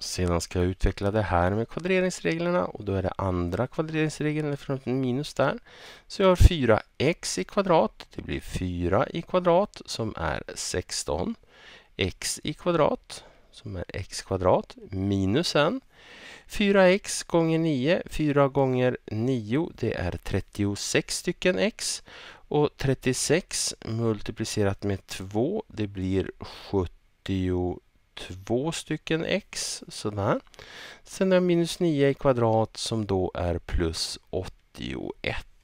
Sedan ska jag utveckla det här med kvadreringsreglerna och då är det andra kvadreringsregeln från minus där. Så jag har 4x i kvadrat, det blir 4 i kvadrat som är 16. x i kvadrat som är x kvadrat minus en 4x gånger 9, 4 gånger 9 det är 36 stycken x och 36 multiplicerat med 2 det blir 70 två stycken x. Sådär. Sen har jag minus 9 i kvadrat som då är plus 81.